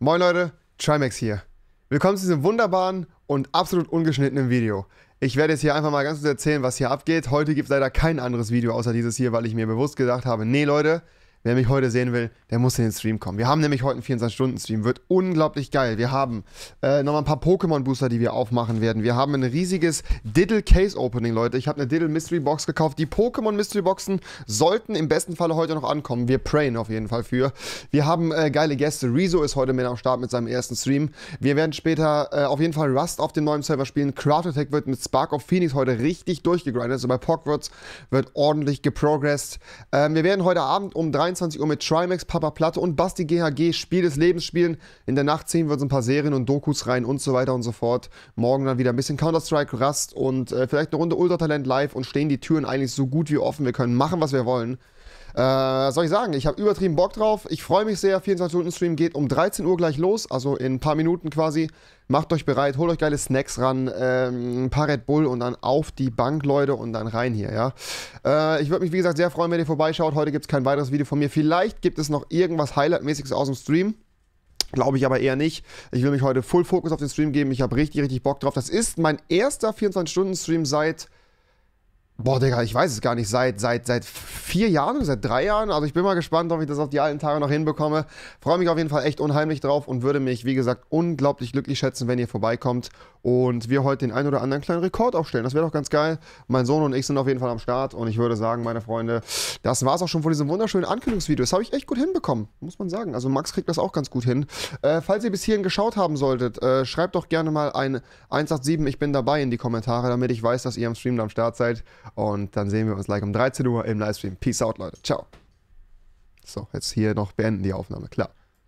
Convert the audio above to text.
Moin Leute, Trimax hier. Willkommen zu diesem wunderbaren und absolut ungeschnittenen Video. Ich werde jetzt hier einfach mal ganz kurz erzählen, was hier abgeht. Heute gibt es leider kein anderes Video außer dieses hier, weil ich mir bewusst gedacht habe, nee Leute, Wer mich heute sehen will, der muss in den Stream kommen. Wir haben nämlich heute einen 24-Stunden-Stream. Wird unglaublich geil. Wir haben äh, nochmal ein paar Pokémon-Booster, die wir aufmachen werden. Wir haben ein riesiges Diddle-Case-Opening, Leute. Ich habe eine Diddle-Mystery-Box gekauft. Die Pokémon-Mystery-Boxen sollten im besten Falle heute noch ankommen. Wir prayen auf jeden Fall für. Wir haben äh, geile Gäste. Rezo ist heute mit am Start mit seinem ersten Stream. Wir werden später äh, auf jeden Fall Rust auf dem neuen Server spielen. Craft Attack wird mit Spark of Phoenix heute richtig durchgegrindet. Also bei Pogwarts wird ordentlich geprogressed. Ähm, wir werden heute Abend um 23 22 Uhr mit Trimax, Papa Platte und Basti GHG Spiel des Lebens spielen. In der Nacht ziehen wir uns ein paar Serien und Dokus rein und so weiter und so fort. Morgen dann wieder ein bisschen Counter-Strike, Rust und äh, vielleicht eine Runde Ultratalent live und stehen die Türen eigentlich so gut wie offen. Wir können machen, was wir wollen was äh, soll ich sagen? Ich habe übertrieben Bock drauf. Ich freue mich sehr. 24-Stunden-Stream geht um 13 Uhr gleich los, also in ein paar Minuten quasi. Macht euch bereit, holt euch geile Snacks ran, ähm, ein paar Red Bull und dann auf die Bank, Leute, und dann rein hier, ja. Äh, ich würde mich, wie gesagt, sehr freuen, wenn ihr vorbeischaut. Heute gibt es kein weiteres Video von mir. Vielleicht gibt es noch irgendwas Highlight-mäßiges aus dem Stream. Glaube ich aber eher nicht. Ich will mich heute Full Focus auf den Stream geben. Ich habe richtig, richtig Bock drauf. Das ist mein erster 24-Stunden-Stream seit Boah, Digga, ich weiß es gar nicht. Seit, seit, seit vier Jahren, seit drei Jahren. Also ich bin mal gespannt, ob ich das auf die alten Tage noch hinbekomme. Freue mich auf jeden Fall echt unheimlich drauf und würde mich, wie gesagt, unglaublich glücklich schätzen, wenn ihr vorbeikommt und wir heute den einen oder anderen kleinen Rekord aufstellen. Das wäre doch ganz geil. Mein Sohn und ich sind auf jeden Fall am Start und ich würde sagen, meine Freunde, das war es auch schon von diesem wunderschönen Ankündigungsvideo. Das habe ich echt gut hinbekommen, muss man sagen. Also Max kriegt das auch ganz gut hin. Äh, falls ihr bis hierhin geschaut haben solltet, äh, schreibt doch gerne mal ein 187 Ich bin dabei in die Kommentare, damit ich weiß, dass ihr am Stream am Start seid. Und dann sehen wir uns gleich um 13 Uhr im Livestream. Peace out, Leute. Ciao. So, jetzt hier noch beenden die Aufnahme, klar.